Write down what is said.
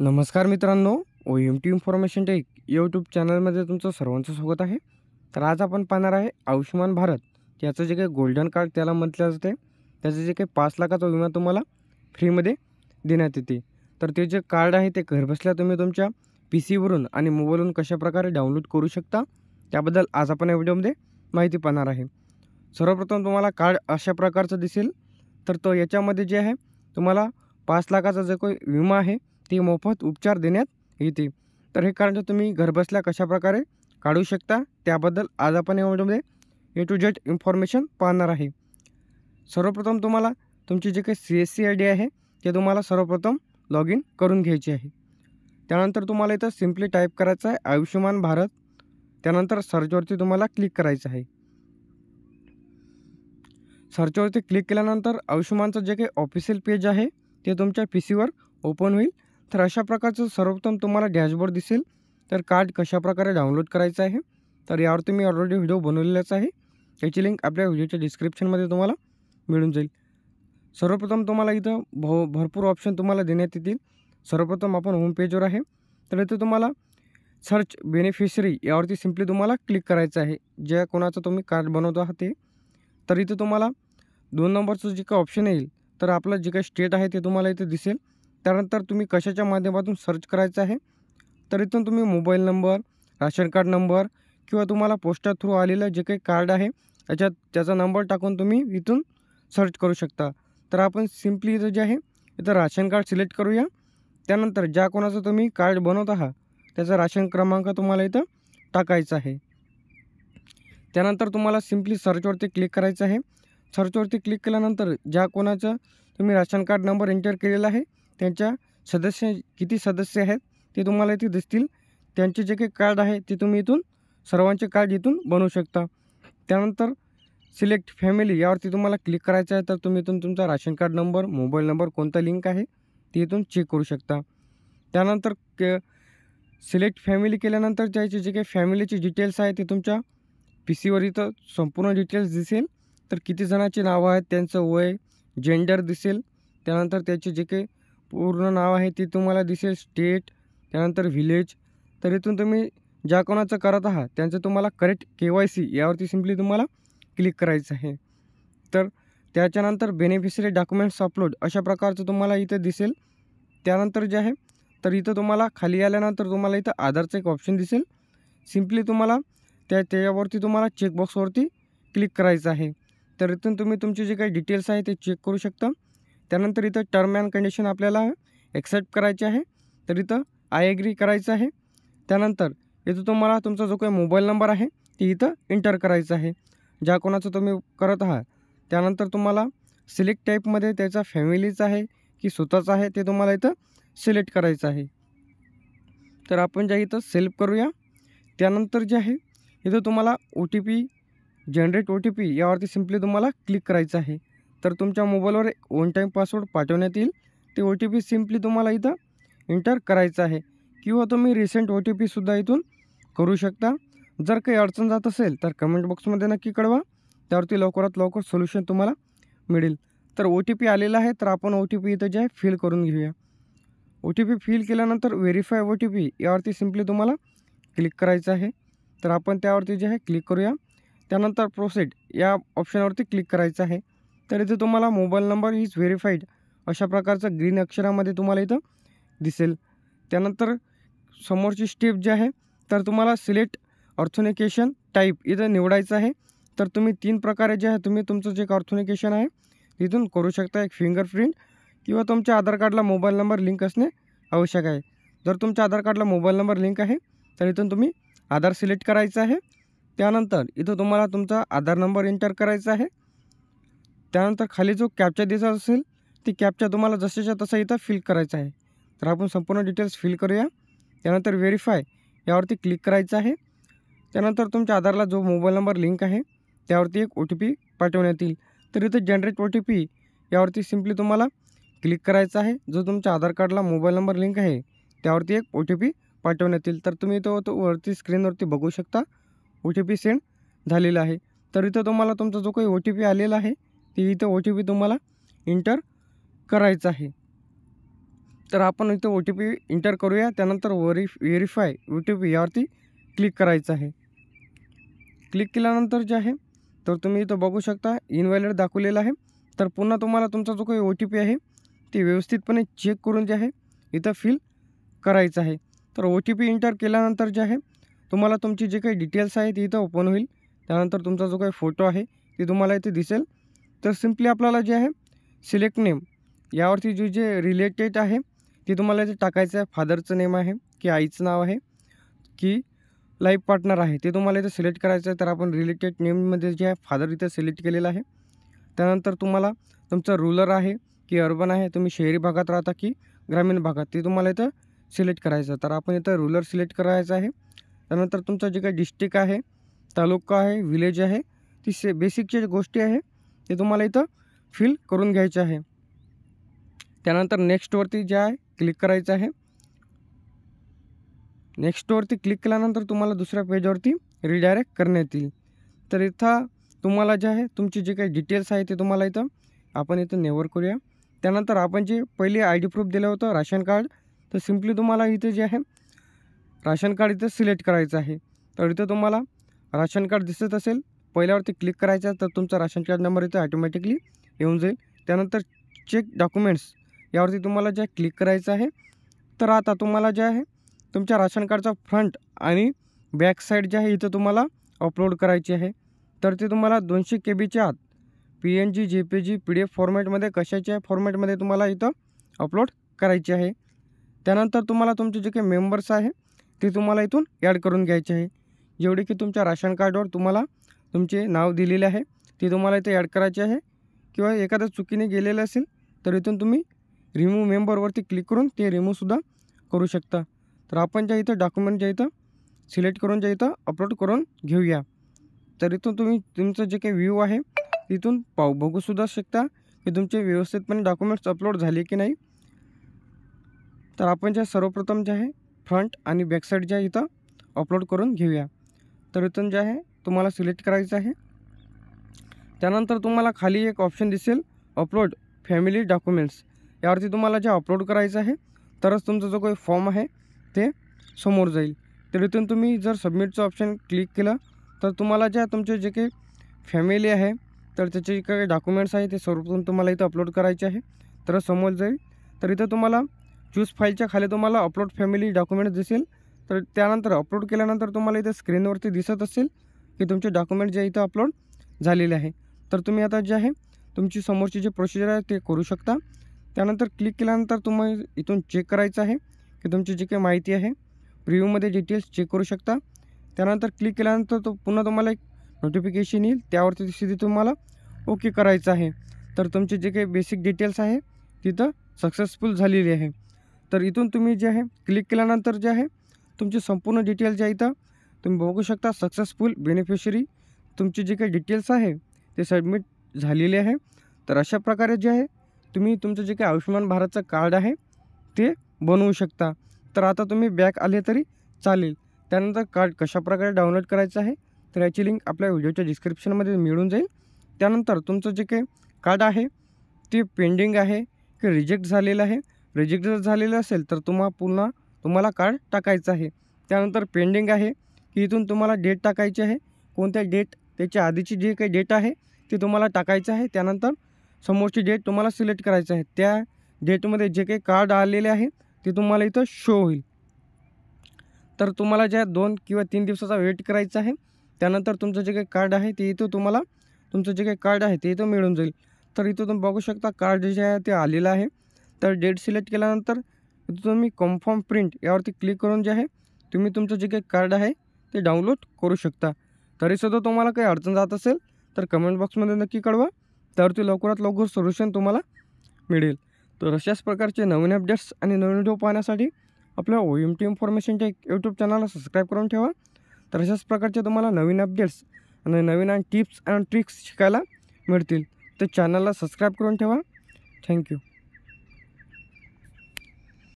नमस्कार मित्रांनो O M T information tech YouTube चॅनलमध्ये तुमचं सर्वांचं स्वागत आहे तर आज आपण पाहणार आहे आयुष्यमान भारत याचं जे काही गोल्डन कार्ड त्याला म्हटलं जाते त्याचं जे काही पाच लाखाचा विमा तुम्हाला फ्रीमध्ये देण्यात येते तर ते जे कार्ड आहे ते घरबसल्या तुम्ही तुमच्या पी सीवरून आणि मोबाईलवरून कशाप्रकारे डाउनलोड करू शकता त्याबद्दल आज आपण या व्हिडिओमध्ये माहिती पाहणार आहे सर्वप्रथम तुम्हाला कार्ड अशा प्रकारचं दिसेल तर तो याच्यामध्ये जे आहे तुम्हाला पाच लाखाचा जो काही विमा आहे ती मोफत उपचार देण्यात येते तर हे कारण तुम्ही घरबसल्या कशाप्रकारे काढू शकता त्याबद्दल आज आपण यामध्ये ए टू जेड इन्फॉर्मेशन पाहणार आहे सर्वप्रथम तुम्हाला तुमची जे काही C S C I D आहे ते तुम्हाला सर्वप्रथम लॉग इन करून घ्यायची आहे त्यानंतर तुम्हाला इथं सिम्पली टाईप करायचं आहे आयुष्यमान भारत त्यानंतर सर्चवरती तुम्हाला क्लिक करायचं आहे सर्चवरती क्लिक केल्यानंतर आयुष्यमानचं जे काही ऑफिशियल पेज आहे ते तुमच्या पी सीवर ओपन होईल तर अशा प्रकारचं सर्वोत्तम तुम्हाला डॅशबोर्ड दिसेल तर कार्ड कशाप्रकारे डाउनलोड करायचं आहे तर यावरती मी ऑलरेडी व्हिडिओ बनवलेलाच आहे त्याची लिंक आपल्या व्हिडिओच्या डिस्क्रिप्शनमध्ये तुम्हाला मिळून जाईल सर्वप्रथम तुम्हाला इथं भो भरपूर ऑप्शन तुम्हाला देण्यात येतील सर्वप्रथम आपण होम पेजवर आहे तर इथं तुम्हाला सर्च बेनिफिशरी यावरती सिम्पली तुम्हाला क्लिक करायचं आहे ज्या कोणाचं तुम्ही कार्ड बनवत आहात ते तर इथं तुम्हाला दोन नंबरचं जे काही ऑप्शन येईल तर आपलं जे काही स्टेट आहे ते तुम्हाला इथे दिसेल त्यानंतर तुम्ही कशाच्या माध्यमातून सर्च करायचं आहे तर इथून तुम्ही mobile number ration card number किंवा तुम्हाला पोस्टर थ्रू आलेलं जे काही कार्ड आहे त्याच्यात त्याचा नंबर टाकून तुम्ही इथून सर्च करू शकता तर आपण सिम्पली इथं जे आहे इथं राशन कार्ड सिलेक्ट करूया त्यानंतर ज्या कोणाचं तुम्ही कार्ड बनवत आहात त्याचा राशन क्रमांक तुम्हाला इथं टाकायचा आहे त्यानंतर तुम्हाला सिम्पली सर्चवरती क्लिक करायचं आहे सर्चवरती क्लिक केल्यानंतर ज्या कोणाचं तुम्ही राशन कार्ड नंबर एंटर केलेला आहे त्यांच्या सदस्य किती सदस्य आहेत ते तुम्हाला इथे दिसतील त्यांचे जे काही कार्ड आहे ते तुम्ही इथून सर्वांचे कार्ड इथून बनवू शकता त्यानंतर सिलेक्ट फॅमिली यावरती तुम्हाला क्लिक करायचं आहे तर तुम्ही इथून तुमचा ration card number mobile number कोणता लिंक आहे ते इथून चेक करू शकता त्यानंतर क सिलेक्ट फॅमिली केल्यानंतर त्याचे जे काही फॅमिलीचे डिटेल्स आहे ते तुमच्या पी सीवर इथं संपूर्ण डिटेल्स दिसेल तर किती जणांची नावं आहेत त्यांचं वय जेंडर दिसेल त्यानंतर त्याचे जे काही पूर्ण नाव आहे ते तुम्हाला दिसेल स्टेट त्यानंतर व्हिलेज तर इथून तुम्ही ज्या कोणाचं करत आहात त्यांचं तुम्हाला करेक्ट के वाय सी यावरती सिम्पली तुम्हाला क्लिक करायचं आहे तर त्याच्यानंतर बेनिफिशरी डॉक्युमेंट्स अपलोड अशा प्रकारचं तुम्हाला इथं दिसेल त्यानंतर जे आहे तर इथं तुम्हाला खाली आल्यानंतर तुम्हाला इथं आधारचं एक ऑप्शन दिसेल सिम्पली तुम्हाला त्या त्याच्यावरती तुम्हाला चेकबॉक्सवरती क्लिक करायचं आहे तर इथून तुम्ही तुमचे जे काही डिटेल्स आहे ते चेक करू शकता त्यानंतर इथं टर्म अँड कंडिशन आपल्याला एक्सेप्ट करायची आहे तर इथं आय एग्री करायचं आहे त्यानंतर इथं तुम्हाला तुमचा जो काही मोबाईल नंबर आहे ती इथं इंटर करायचं आहे ज्या कोणाचं तुम्ही करत आहात त्यानंतर तुम्हाला सिलेक्ट टाईपमध्ये त्याचा फॅमिलीचा आहे की स्वतःचा आहे ते तुम्हाला इथं सिलेक्ट करायचं आहे तर आपण ज्या इथं सेल्फ करूया त्यानंतर जे आहे इथं तुम्हाला O T P generate O T P यावरती सिम्पली तुम्हाला क्लिक करायचं आहे तर तुमच्या मोबाईलवर वन टाईम पासवर्ड पाठवण्यात येईल ते ओ टी पी सिम्पली तुम्हाला इथं एंटर करायचं आहे किंवा तुम्ही रिसेंट ओ टी पीसुद्धा इथून करू शकता जर काही अडचण जात असेल तर कमेंट बॉक्समध्ये नक्की कळवा त्यावरती लवकरात लवकर सोल्युशन तुम्हाला मिळेल तर ओ टी पी आलेला आहे तर आपण ओ टी पी इथं जे आहे फिल करून घेऊया ओ टी पी फिल केल्यानंतर व्हेरीफाय ओ टी पी यावरती सिम्पली तुम्हाला क्लिक करायचं आहे तर आपण त्यावरती जे आहे क्लिक करूया त्यानंतर प्रोसेड या ऑप्शनवरती क्लिक करायचं आहे तर इथं तुम्हाला मोबाईल नंबर इज व्हेरीफाईड अशा प्रकारचं ग्रीन अक्षरामध्ये तुम्हाला इथं दिसेल त्यानंतर समोरची स्टेप जी आहे तर तुम्हाला सिलेक्ट ऑर्थोनिकेशन टाईप इथं निवडायचं आहे तर तुम्ही तीन प्रकारे जे आहे तुम्ही तुमचं जे ऑर्थोनिकेशन आहे तिथून करू शकता एक फिंगरप्रिंट किंवा तुमच्या आधार कार्डला मोबाईल नंबर लिंक असणे आवश्यक आहे जर तुमच्या आधार कार्डला मोबाईल नंबर लिंक आहे तर इथून तुम्ही आधार सिलेक्ट करायचं आहे त्यानंतर इथं तुम्हाला तुमचा आधार नंबर एंटर करायचा आहे त्यानंतर खाली जो कॅपचा दिसत असेल ती कॅपचा तुम्हाला जसेच्या तसा इथं फिल करायचं आहे तर आपण संपूर्ण डिटेल्स फिल करूया त्यानंतर व्हेरीफाय यावरती क्लिक करायचं आहे त्यानंतर तुमच्या आधारला जो मोबाईल नंबर लिंक आहे त्यावरती एक ओ टी पी पाठवण्यात येईल तर इथं जनरेट ओ टी पी यावरती सिम्पली तुम्हाला क्लिक करायचं आहे जो तुमच्या आधार कार्डला मोबाईल नंबर लिंक आहे त्यावरती एक ओ टी पी पाठवण्यात येईल तर तुम्ही तो तो वरती स्क्रीनवरती बघू शकता ओ टी पी सेंड झालेला आहे तर इथं तुम्हाला तुमचा जो काही ओ टी पी आलेला आहे ती इथं ओ टी पी तुम्हाला इंटर करायचं आहे तर आपण इथं ओ टी पी इंटर करूया त्यानंतर वरी व्हेरीफाय ओ टी पी यावरती क्लिक करायचं आहे क्लिक केल्यानंतर जे आहे तर तुम्ही इथं बघू शकता इनव्हॅलिड दाखवलेलं आहे तर पुन्हा तुम्हाला तुमचा जो काही ओ टी पी आहे ती व्यवस्थितपणे चेक करून जे आहे इथं फिल करायचं आहे तर ओ टी पी इंटर केल्यानंतर जे आहे तुम्हाला तुमची जे काही डिटेल्स आहे ती इथं ओपन होईल त्यानंतर तुमचा जो काही फोटो आहे ती तुम्हाला इथे दिसेल तर सिम्पली आपल्याला जे आहे सिलेक्ट नेम यावरती जे जे रिलेटेड आहे ते तुम्हाला जे टाकायचं आहे फादरचं नेम आहे की आईचं नाव आहे की लाईफ पार्टनर आहे ते तुम्हाला इथं सिलेक्ट करायचं आहे तर आपण रिलेटेड नेममध्ये जे आहे फादर इथं सिलेक्ट केलेलं आहे त्यानंतर तुम्हाला तुमचं रुलर आहे की अर्बन आहे तुम्ही शहरी भागात राहता की ग्रामीण भागात ते तुम्हाला इथं सिलेक्ट करायचं तर आपण इथं रुलर सिलेक्ट करायचं आहे त्यानंतर तुमचं जे काही डिस्ट्रिक्ट आहे तालुका आहे विलेज आहे ती से बेसिकच्या गोष्टी आहे ये तुम्हारा इत फिल करून नेक्स्ट वरती जे है क्लिक कराए आहे नेक्स्टवरती क्लिक केल्यानंतर तुम्हाला पेज पेजवरती रिडायरेक्ट करण्यात येईल तर जे है तुम्हें जे कहीं डिटेल्स है तो तुम्हारा इत आपण इतना नेवर करूया त्यानंतर आपण जे पहिले आई डी प्रूफ दिलं हो राशन कार्ड तो सिम्पली तुम्हारा इथे जे है राशन कार्ड इतना सिलेक्ट कराएं आहे तर इथं राशन कार्ड दिसत असेल पहिल्यावरती क्लिक करायचं तर तुमचा राशन कार्ड नंबर इथं ऑटोमॅटिकली येऊन जाईल त्यानंतर चेक डॉक्युमेंट्स यावरती तुम्हाला जे क्लिक करायचं आहे तर आता तुम्हाला जे आहे तुमच्या राशन कार्डचा फ्रंट आणि बॅक साईड जे आहे इथं तुम्हाला अपलोड करायची आहे तर ते तुम्हाला दोनशे के बीच्या आत P N G J P G P D F फॉर्मॅटमध्ये कशाच्या फॉर्मॅटमध्ये तुम्हाला इथं अपलोड करायची आहे त्यानंतर तुम्हाला तुमचे जे काही मेंबर्स आहे ते तुम्हाला इथून ॲड करून घ्यायचे आहे जेवढे की तुमच्या राशन कार्डवर तुम्हाला तुमचे नाव दिलेले आहे ते तुम्हाला इथे ॲड करायचे आहे किंवा एखादा चुकीने गेलेलं असेल तर इथून तुम्ही रिमूव्ह मेंबरवरती क्लिक करून ते रिमूव्हसुद्धा करू शकता तर आपण ज्या इथं डॉक्युमेंट ज्या इथं सिलेक्ट करून ज्या इथं अपलोड करून घेऊया तर इथून तुम्ही तुमचं जे काही व्ह्यू आहे तिथून पाहू बघूसुद्धा शकता की तुमचे व्यवस्थितपणे डॉक्युमेंट्स अपलोड झाले की नाही तर आपण ज्या सर्वप्रथम जे आहे फ्रंट आणि बॅकसाईड ज्या इथं अपलोड करून घेऊया तर इथून जे आहे तुम्हाला सिलेक्ट कराएं तुम्हारा त्यानंतर खाली एक ऑप्शन दसेल अपलोड फॅमिली डॉक्यूमेंट्स यावरती तुम्हाला जे अपलोड करायचं आहे तरच तुमचा जो कोई फॉर्म है तो समोर जाईल तर इथून तुम्ही जर सबमिट ऑप्शन क्लिक केलं तर ज्या तुमचे जे काही फैमिली है तो त्याचे जे डॉक्यूमेंट्स है तो सर्व तुम्हारा तुम्हाला अपलोड करायचे आहे तर समोर जाईल तर इथं तुम्हाला चूज फाइल खाली तुम्हारा अपलोड फॅमिली डॉक्यूमेंट्स दसेल तर त्यानंतर अपलोड के स्क्रीन इथे दिसत असेल की तुमचे डॉक्युमेंट जे इथं अपलोड झालेले आहे तर तुम्ही आता जे आहे तुमची समोरची जे प्रोसिजर आहे ते करू शकता त्यानंतर क्लिक केल्यानंतर तुम्ही इथून चेक करायचं आहे की तुमची जी काही माहिती आहे प्रिव्ह्यूमध्ये डिटेल्स चेक करू शकता त्यानंतर क्लिक केल्यानंतर तो पुन्हा तुम्हाला एक नोटिफिकेशन येईल त्यावरती सिधी तुम्हाला ओके करायचं आहे तर तुमचे जे काही बेसिक डिटेल्स आहे तिथं सक्सेसफुल झालेली आहे तर इथून तुम्ही जे आहे क्लिक केल्यानंतर जे आहे तुमचे संपूर्ण डिटेल्स जे इथं तुम्ही बघू शकता सक्सेसफुल बेनिफिशरी तुमचे जे काही डिटेल्स आहे ते सबमिट झालेले आहे तर अशा प्रकारे जे आहे तुम्ही तुमचं जे काही आयुष्यमान भारतचं कार्ड आहे ते बनवू शकता तर आता तुम्ही बॅक आले तरी चालेल त्यानंतर कार्ड कशाप्रकारे डाउनलोड करायचं आहे तर याची लिंक आपल्या व्हिडिओच्या डिस्क्रिप्शनमध्ये मिळून जाईल त्यानंतर तुमचं जे काही कार्ड आहे ते पेंडिंग आहे की रिजेक्ट झालेलं आहे रिजेक्ट जर झालेलं असेल तर तुम्हाला पुन्हा तुम्हाला कार्ड टाकायचं आहे त्यानंतर पेंडिंग आहे इथून तुम्हाला डेट टाकायची आहे कोणत्या डेट त्याच्या आधीची जे काही डेट आहे ती तुम्हाला टाकायचं आहे त्यानंतर समोरची डेट तुम्हाला सिलेक्ट करायचं आहे त्या डेटमध्ये जे काही कार्ड आलेले आहे ते तुम्हाला इथं शो होईल तर तुम्हाला ज्या दोन किंवा तीन दिवसाचा वेट करायचा आहे त्यानंतर तुमचं जे काही कार्ड आहे ते इथं तुम्हाला तुमचं जे काही कार्ड आहे ते इथं मिळून जाईल तर इथं तुम्ही बघू शकता कार्ड जे आहे ते आलेलं आहे तर डेट सिलेक्ट केल्यानंतर इथं तुम्ही कन्फर्म प्रिंट यावरती क्लिक करून जे आहे तुम्ही तुमचं जे काही कार्ड आहे ते डाउनलोड करू शकता तरीसुद्धा तुम्हाला काही अडचण जात असेल तर कमेंट बॉक्समध्ये नक्की कळवा तर ते लवकरात लवकर सोल्युशन तुम्हाला मिळेल तर अशाच प्रकारचे नवीन अपडेट्स आणि नवीन व्हिडिओ पाहण्यासाठी आपल्या ओ एम टी इन्फॉर्मेशनच्या यूट्यूब चॅनलला सबस्क्राईब करून ठेवा तर अशाच प्रकारचे तुम्हाला नवीन अपडेट्स आणि नवीन आणि टिप्स अँड ट्रिक्स शिकायला मिळतील तर चॅनलला सबस्क्राईब करून ठेवा थँक्यू